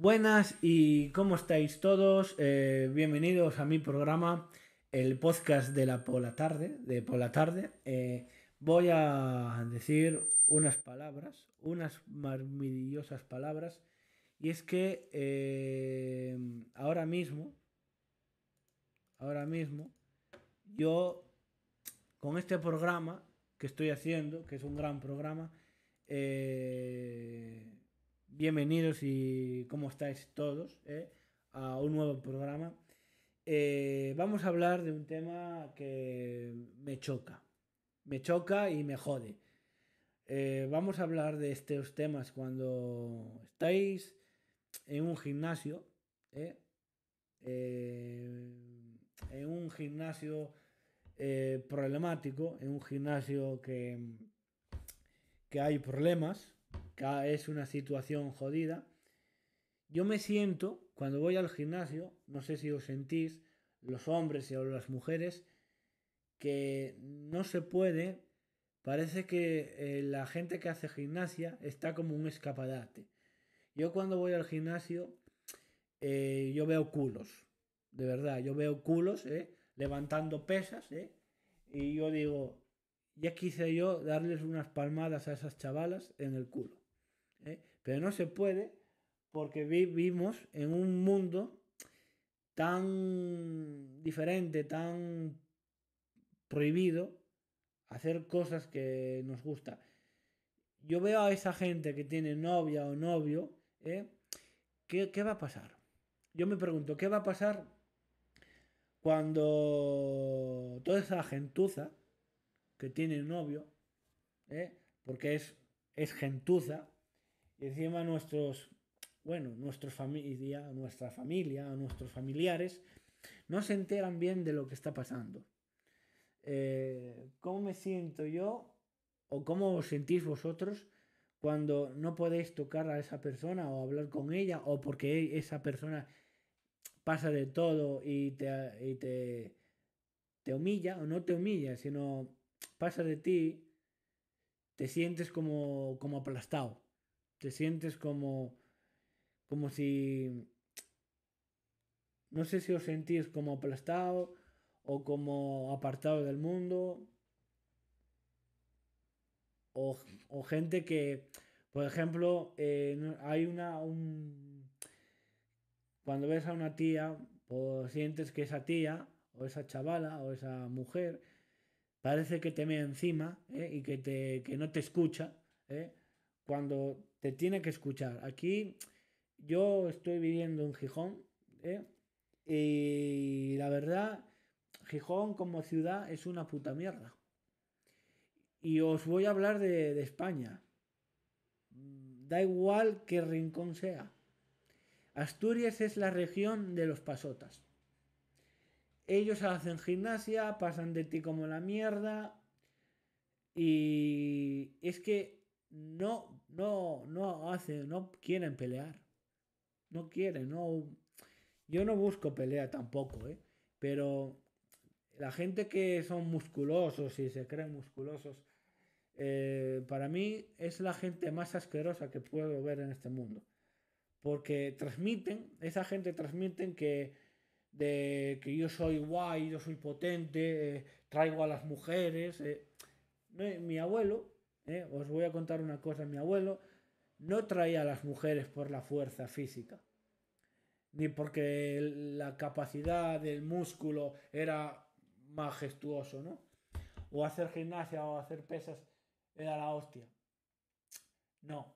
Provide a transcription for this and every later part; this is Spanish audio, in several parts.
Buenas y ¿cómo estáis todos? Eh, bienvenidos a mi programa, el podcast de la Pola Tarde. De Tarde. Eh, voy a decir unas palabras, unas maravillosas palabras. Y es que eh, ahora mismo, ahora mismo, yo con este programa que estoy haciendo, que es un gran programa, eh, bienvenidos y cómo estáis todos eh, a un nuevo programa. Eh, vamos a hablar de un tema que me choca, me choca y me jode. Eh, vamos a hablar de estos temas cuando estáis en un gimnasio, en un gimnasio problemático, en un gimnasio que, que hay problemas, es una situación jodida. Yo me siento, cuando voy al gimnasio, no sé si os sentís, los hombres o las mujeres, que no se puede, parece que eh, la gente que hace gimnasia está como un escapadate Yo cuando voy al gimnasio, eh, yo veo culos, de verdad, yo veo culos eh, levantando pesas, y yo digo, ya quise yo darles unas palmadas a esas chavalas en el culo. ¿eh? Pero no se puede porque vivimos en un mundo tan diferente, tan prohibido hacer cosas que nos gusta. Yo veo a esa gente que tiene novia o novio, ¿eh? ¿qué va a pasar? Yo me pregunto, ¿qué va a pasar cuando toda esa gentuza que tiene novio, ¿eh? porque es, es gentuza, y encima nuestros, bueno, nuestros familia, nuestra familia, nuestros familiares, no se enteran bien de lo que está pasando. Eh, ¿Cómo me siento yo o cómo os sentís vosotros cuando no podéis tocar a esa persona o hablar con ella o porque esa persona pasa de todo y te, te, te humilla o no te humilla, sino pasa de ti, te sientes como, como aplastado. Te sientes como, como si... No sé si os sentís como aplastado o como apartado del mundo. O, o gente que, por ejemplo, eh, hay una... Un... Cuando ves a una tía, o sientes que esa tía, o esa chavala, o esa mujer, parece que te mea encima ¿eh? y que, te, no te escucha ¿eh? cuando te tiene que escuchar. Aquí yo estoy viviendo en Gijón ¿eh? y la verdad, Gijón como ciudad es una puta mierda. Y os voy a hablar de, de España. Da igual qué rincón sea. Asturias es la región de los pasotas. Ellos hacen gimnasia, pasan de ti como la mierda. Y es que no, no, no hacen, no quieren pelear. No quieren, no. Yo no busco pelea tampoco, ¿eh? Pero la gente que son musculosos y se creen musculosos, eh, para mí es la gente más asquerosa que puedo ver en este mundo. Porque transmiten, esa gente transmiten que de que yo soy guay, yo soy potente, eh, traigo a las mujeres. Eh. Eh, mi abuelo, os voy a contar una cosa, mi abuelo no traía a las mujeres por la fuerza física, ni porque la capacidad del músculo era majestuoso, ¿no? O hacer gimnasia o hacer pesas era la hostia. No.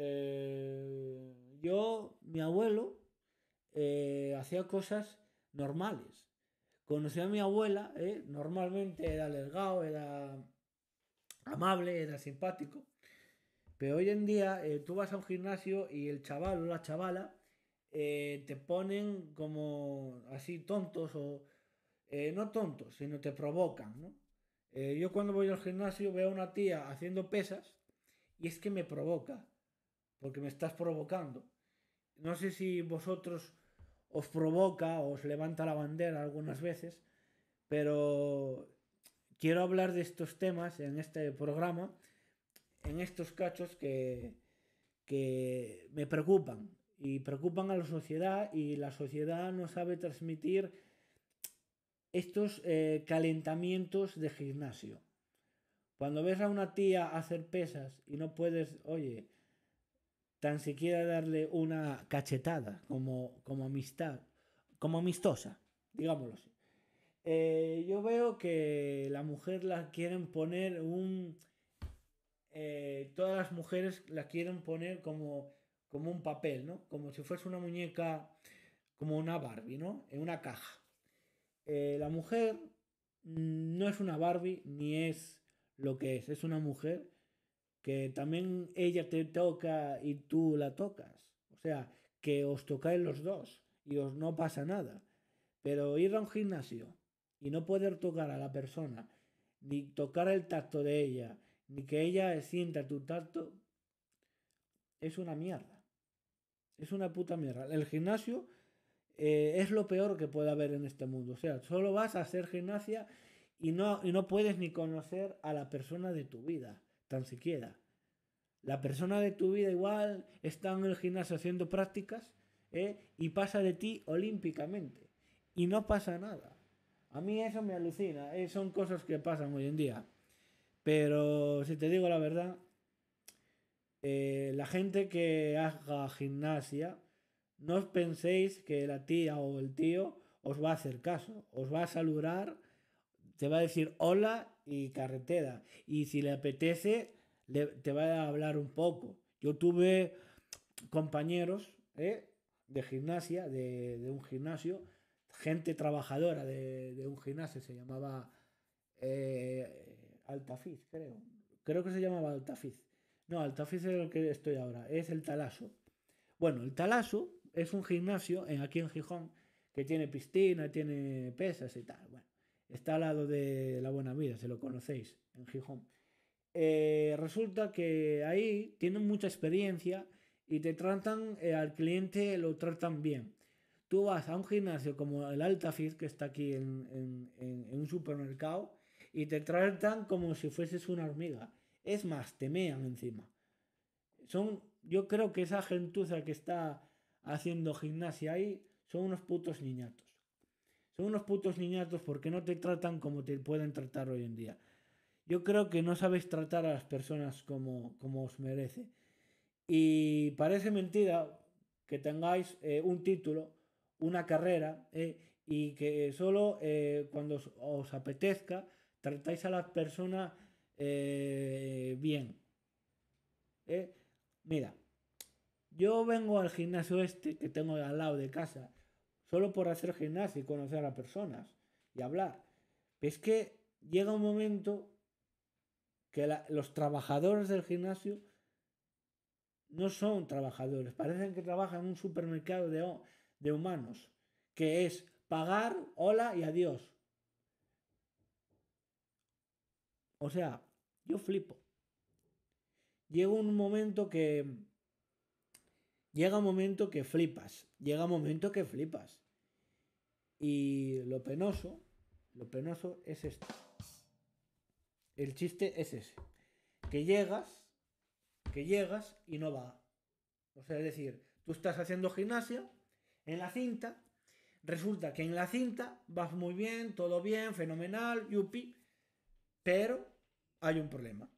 yo, mi abuelo, eh, hacía cosas normales. Conocí a mi abuela, eh, normalmente era alergado, era amable, era simpático. Pero hoy en día eh, tú vas a un gimnasio y el chaval o la chavala te ponen como así tontos o no tontos, sino te provocan. yo cuando voy al gimnasio veo a una tía haciendo pesas y es que me provoca, porque me estás provocando. No sé si vosotros os provoca, os levanta la bandera algunas veces, pero quiero hablar de estos temas en este programa, en estos cachos que, me preocupan y preocupan a la sociedad y la sociedad no sabe transmitir estos eh, calentamientos de gimnasio. Cuando ves a una tía hacer pesas y no puedes, oye, tan siquiera darle una cachetada como, como amistad, como amistosa, digámoslo así. Eh, yo veo que la mujer la quieren poner un... Eh, todas las mujeres la quieren poner como, como un papel, ¿no? Como si fuese una muñeca, como una Barbie, ¿no? En una caja. Eh, la mujer mm, no es una Barbie ni es lo que es, es una mujer que también ella te toca y tú la tocas. O sea, que os tocáis los dos y os no pasa nada. Pero ir a un gimnasio y no poder tocar a la persona, ni tocar el tacto de ella, ni que ella sienta tu tacto, es una mierda. Es una puta mierda. El gimnasio eh, es lo peor que puede haber en este mundo. O sea, solo vas a hacer gimnasia y no, y no puedes ni conocer a la persona de tu vida tan siquiera. La persona de tu vida igual está en el gimnasio haciendo prácticas ¿eh? y pasa de ti olímpicamente. Y no pasa nada. A mí eso me alucina. ¿eh? son cosas que pasan hoy en día. Pero si te digo la verdad, eh, la gente que haga gimnasia, no os penséis que la tía o el tío os va a hacer caso. Os va a saludar te va a decir hola y carretera. Y si le apetece, te va a hablar un poco. Yo tuve compañeros ¿eh? de gimnasia, de, un gimnasio, gente trabajadora de, un gimnasio, se llamaba eh, Altafiz, creo. Creo que se llamaba Altafiz. No, Altafiz es el que estoy ahora, es el Talaso. Bueno, el Talaso es un gimnasio en, aquí en Gijón que tiene piscina, tiene pesas y tal. Bueno, al lado de La Buena Vida, se lo conocéis, en Gijón. Eh, resulta que ahí tienen mucha experiencia y te tratan, eh, al cliente lo tratan bien. Tú vas a un gimnasio como el Altafit, que está aquí en, un supermercado, y te tratan como si fueses una hormiga. Es más, te mean encima. Son, yo creo que esa gentuza que está haciendo gimnasia ahí son unos putos niñatos. Son unos putos niñatos porque no te tratan como te pueden tratar hoy en día. Yo creo que no sabéis tratar a las personas como, como os merece. Y parece mentira que tengáis eh, un título, una carrera, eh, y que solo eh, cuando os, apetezca tratáis a las personas bien. Mira, yo vengo al gimnasio este que tengo al lado de casa solo por hacer gimnasio y conocer a personas y hablar. es que llega un momento que los trabajadores del gimnasio no son trabajadores, parecen que trabajan en un supermercado de, de humanos, que es pagar, hola y adiós. O sea, yo flipo. Llega un momento que Llega un momento que flipas, llega un momento que flipas. Y lo penoso, lo penoso es esto. El chiste es ese. Que llegas, que llegas y no va. O sea, es decir, tú estás haciendo gimnasia en la cinta, resulta que en la cinta vas muy bien, todo bien, fenomenal, yupi, pero hay un problema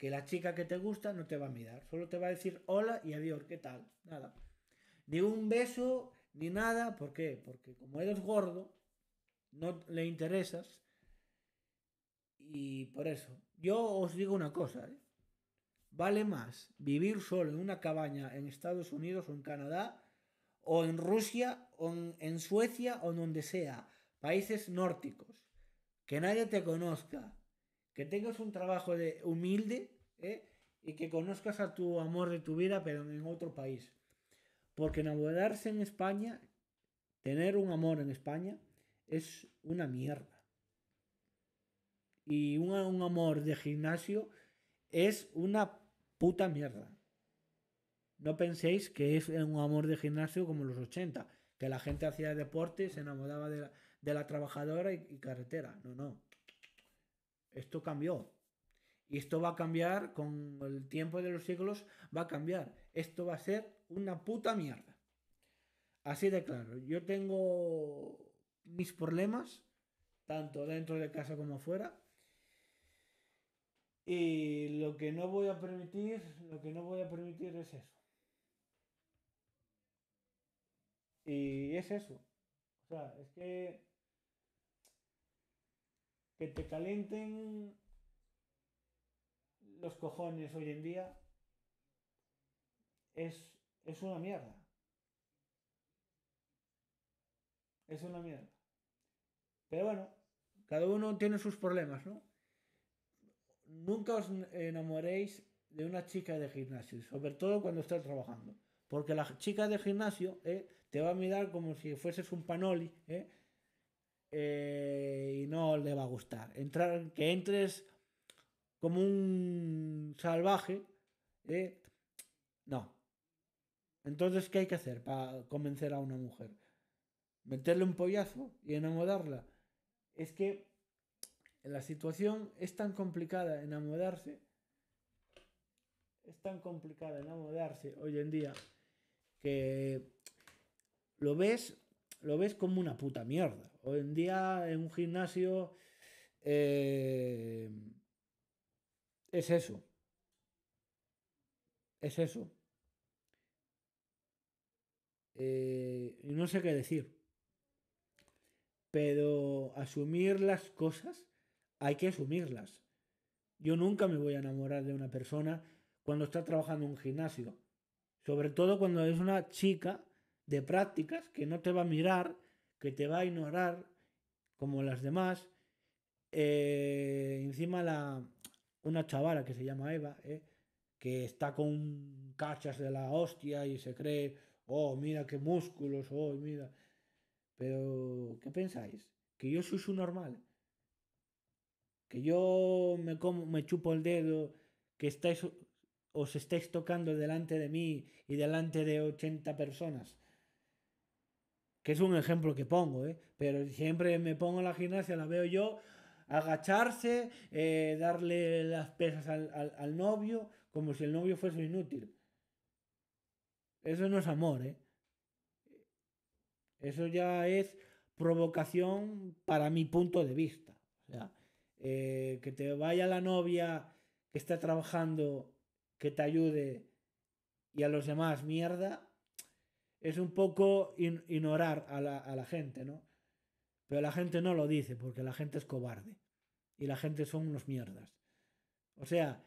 que la chica que te gusta no te va a mirar, solo te va a decir hola y adiós, ¿qué tal? Nada. Ni un beso, ni nada, ¿por qué? Porque como eres gordo, no le interesas y por eso. Yo os digo una cosa, ¿eh? Vale más vivir solo en una cabaña en Estados Unidos o en Canadá o en Rusia o en, Suecia o donde sea, países nórdicos, que nadie te conozca, que tengas un trabajo de humilde ¿eh? y que conozcas a tu amor de tu vida, pero en otro país. Porque enamorarse en España, tener un amor en España, es una mierda. Y un, amor de gimnasio es una puta mierda. No penséis que es un amor de gimnasio como los 80, que la gente hacía deporte, se enamoraba de la, trabajadora y carretera. No, no. Esto cambió. Y esto va a cambiar con el tiempo de los siglos, va a cambiar. Esto va a ser una puta mierda. Así de claro. Yo tengo mis problemas, tanto dentro de casa como afuera Y lo que no voy a permitir, lo que no voy a permitir es eso. Y es eso. O sea, es que que te calienten los cojones hoy en día es, una mierda. Es una mierda. Pero bueno, cada uno tiene sus problemas, ¿no? Nunca os enamoréis de una chica de gimnasio, sobre todo cuando estás trabajando. Porque la chica de gimnasio eh, te va a mirar como si fueses un panoli, ¿eh? Eh, y no le va a gustar. Entrar, que entres como un salvaje, eh, no. Entonces, ¿qué hay que hacer para convencer a una mujer? ¿Meterle un pollazo y enamorarla? Es que la situación es tan complicada enamorarse, es tan complicada enamorarse hoy en día que lo ves lo ves como una puta mierda. Hoy en día en un gimnasio eh, es eso. Es eso. Eh, y no sé qué decir. Pero asumir las cosas, hay que asumirlas. Yo nunca me voy a enamorar de una persona cuando está trabajando en un gimnasio. Sobre todo cuando es una chica de prácticas que no te va a mirar, que te va a ignorar como las demás. Eh, encima la, una chavala que se llama Eva, eh, que está con cachas de la hostia y se cree, oh, mira qué músculos, oh, mira. Pero, ¿qué pensáis? ¿Que yo soy su normal? ¿Que yo me, como, me chupo el dedo? ¿Que estáis, os estáis tocando delante de mí y delante de 80 personas? que es un ejemplo que pongo, ¿eh? pero siempre me pongo en la gimnasia, la veo yo, agacharse, eh, darle las pesas al, novio, como si el novio fuese inútil. Eso no es amor, ¿eh? Eso ya es provocación para mi punto de vista. Eh, que te vaya la novia que está trabajando, que te ayude y a los demás mierda, es un poco ignorar a la, gente, ¿no? Pero la gente no lo dice porque la gente es cobarde y la gente son unos mierdas. O sea,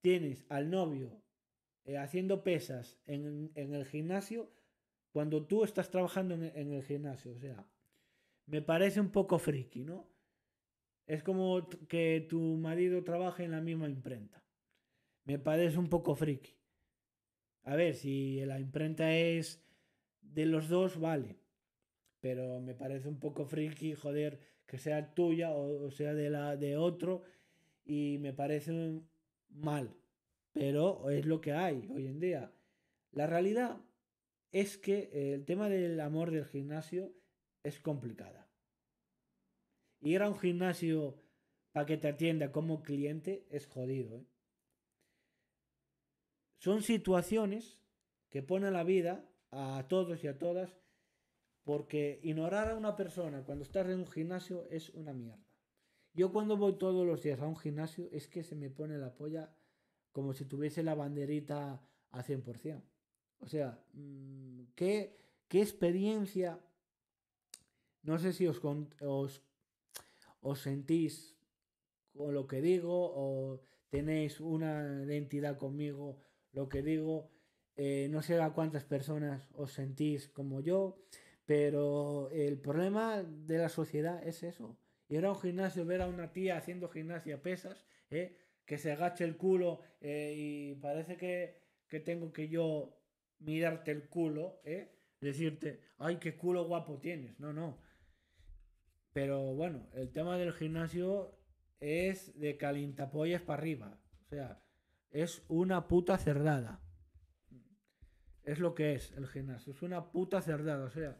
tienes al novio eh, haciendo pesas en, el gimnasio cuando tú estás trabajando en, en el gimnasio. O sea, me parece un poco friki, ¿no? Es como que tu marido trabaje en la misma imprenta. Me parece un poco friki. A ver, si la imprenta es de los dos vale. Pero me parece un poco friki, joder, que sea tuya o, sea de, la, de otro. Y me parece mal. Pero es lo que hay hoy en día. La realidad es que el tema del amor del gimnasio es complicada. Ir a un gimnasio para que te atienda como cliente es jodido. ¿eh? Son situaciones que ponen la vida a todos y a todas, porque ignorar a una persona cuando estás en un gimnasio es una mierda. Yo cuando voy todos los días a un gimnasio es que se me pone la polla como si tuviese la banderita a 100%. O sea, mm, qué, qué experiencia, no sé si os, os, os sentís con lo que digo o tenéis una identidad conmigo, lo que digo, eh, no sé a cuántas personas os sentís como yo, pero el problema de la sociedad es eso. y era un gimnasio, ver a una tía haciendo gimnasia pesas, ¿eh? que se agache el culo eh, y parece que, que, tengo que yo mirarte el culo, decirte, ay, qué culo guapo tienes. No, no. Pero bueno, el tema del gimnasio es de calintapollas para arriba. O sea, es una puta cerrada. Es lo que es el gimnasio. Es una puta cerdada. O sea,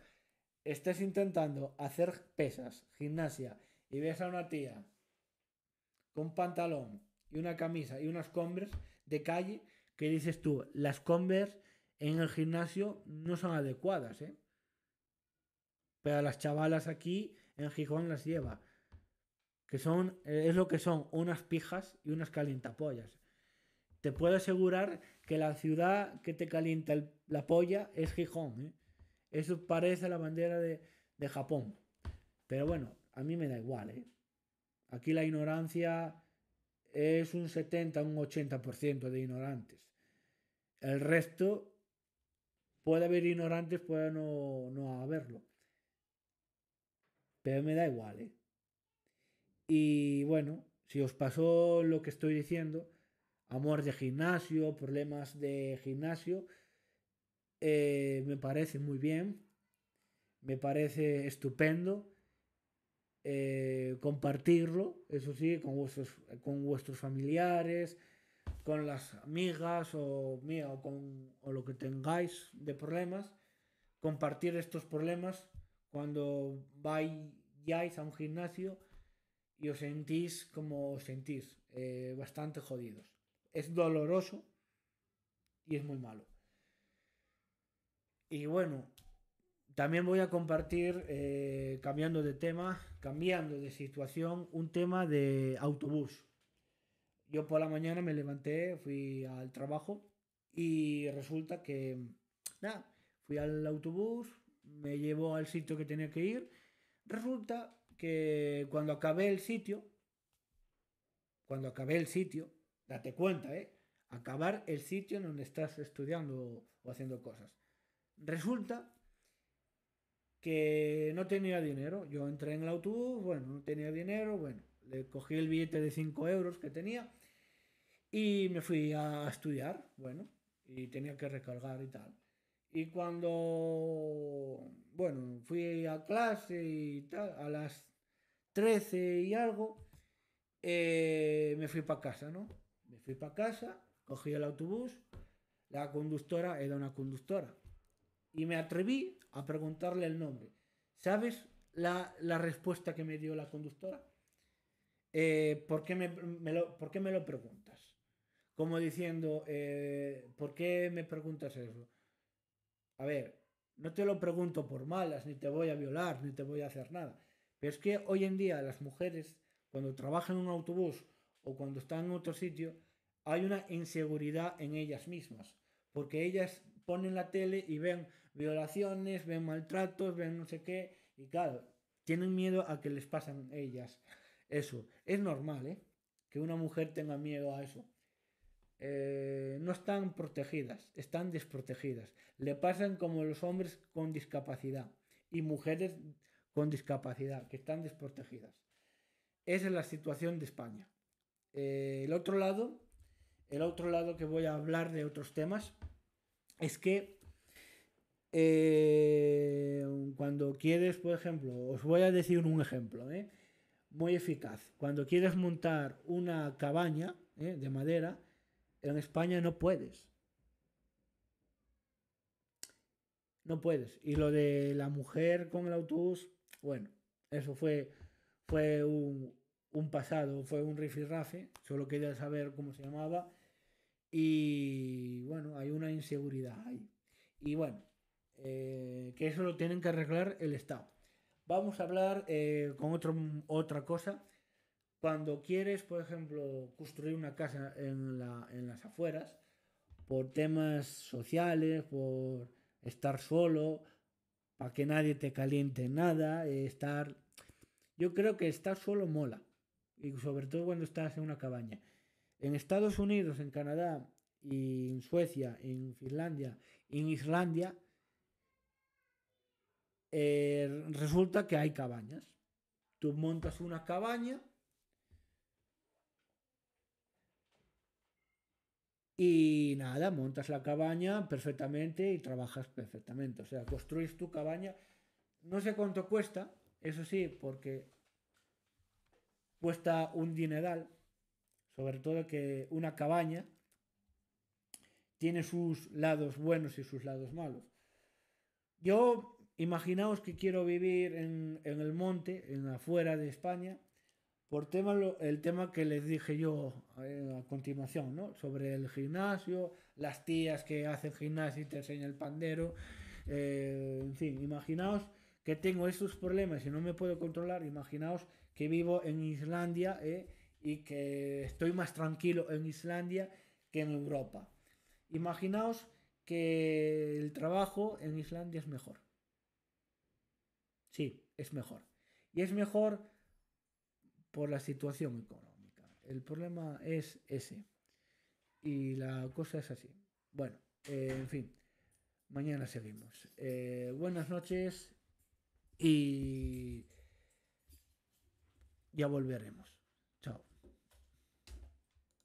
estés intentando hacer pesas, gimnasia, y ves a una tía con pantalón y una camisa y unas converse de calle, que dices tú, las converse en el gimnasio no son adecuadas, ¿eh? Pero las chavalas aquí en Gijón las lleva. Que son, eh, es lo que son, unas pijas y unas calientapollas te puedo asegurar que la ciudad que te calienta la polla es Gijón. ¿eh? Eso parece la bandera de, Japón. Pero bueno, a mí me da igual. ¿eh? Aquí la ignorancia es un 70, un 80% de ignorantes. El resto puede haber ignorantes, puede no, no haberlo. Pero me da igual. ¿eh? Y bueno, si os pasó lo que estoy diciendo, amor de gimnasio, problemas de gimnasio. Eh, me parece muy bien, me parece estupendo eh, compartirlo, eso sí, con vuestros, con vuestros familiares, con las amigas o, mía, o con lo que tengáis de problemas, compartir estos problemas cuando vayáis a un gimnasio y os sentís como os sentís, eh, bastante jodidos es doloroso y es muy malo. Y bueno, también voy a compartir, eh, cambiando de tema, cambiando de situación, un tema de autobús. Yo por la mañana me levanté, fui al trabajo y resulta que, nada, fui al autobús, me llevó al sitio que tenía que ir. Resulta que cuando acabé el sitio, cuando acabé el sitio, date cuenta, ¿eh? Acabar el sitio en donde estás estudiando o haciendo cosas. Resulta que no tenía dinero. Yo entré en el autobús, bueno, no tenía dinero, bueno, le cogí el billete de 5 euros que tenía y me fui a estudiar, bueno, y tenía que recargar y tal. Y cuando, bueno, fui a clase y tal, a las 13 y algo, eh, me fui para casa, ¿no? Fui para casa, cogí el autobús, la conductora era una conductora. Y me atreví a preguntarle el nombre. ¿Sabes la, respuesta que me dio la conductora? Eh, ¿por, qué me, lo, ¿por, me, lo, preguntas? Como diciendo, eh, ¿por qué me preguntas eso? A ver, no te lo pregunto por malas, ni te voy a violar, ni te voy a hacer nada. Pero es que hoy en día las mujeres, cuando trabajan en un autobús o cuando están en otro sitio, hay una inseguridad en ellas mismas, porque ellas ponen la tele y ven violaciones, ven maltratos, ven no sé qué, y claro, tienen miedo a que les pasan ellas. Eso, es normal, ¿eh? Que una mujer tenga miedo a eso. Eh, no están protegidas, están desprotegidas. Le pasan como los hombres con discapacidad y mujeres con discapacidad, que están desprotegidas. Esa es la situación de España. Eh, el otro lado el otro lado que voy a hablar de otros temas es que eh, cuando quieres, por ejemplo, os voy a decir un ejemplo eh, muy eficaz. Cuando quieres montar una cabaña eh, de madera, en España no puedes. No puedes. Y lo de la mujer con el autobús, bueno, eso fue, fue un, un pasado, fue un rifirrafe. Solo quería saber cómo se llamaba y bueno, hay una inseguridad ahí. Y bueno, eh, que eso lo tienen que arreglar el Estado. Vamos a hablar eh, con otra cosa. Cuando quieres, por ejemplo, construir una casa en las afueras, por temas sociales, por estar solo, para que nadie te caliente nada, eh, estar... Yo creo que estar solo mola, y sobre todo cuando estás en una cabaña. En Estados Unidos, en Canadá, y en Suecia, en Finlandia, en Islandia, eh, resulta que hay cabañas. Tú montas una cabaña y nada, montas la cabaña perfectamente y trabajas perfectamente. O sea, construís tu cabaña. No sé cuánto cuesta, eso sí, porque cuesta un dineral sobre todo que una cabaña tiene sus lados buenos y sus lados malos. Yo imaginaos que quiero vivir en, en el monte, en afuera de España, por tema, el tema que les dije yo eh, a continuación, ¿no? Sobre el gimnasio, las tías que hacen gimnasio y te enseñan el pandero, eh, en fin, imaginaos que tengo esos problemas y no me puedo controlar, imaginaos que vivo en Islandia, eh, y que estoy más tranquilo en Islandia que en Europa. Imaginaos que el trabajo en Islandia es mejor. Sí, es mejor. Y es mejor por la situación económica. El problema es ese. Y la cosa es así. Bueno, eh, en fin, mañana seguimos. Eh, buenas noches y ya volveremos.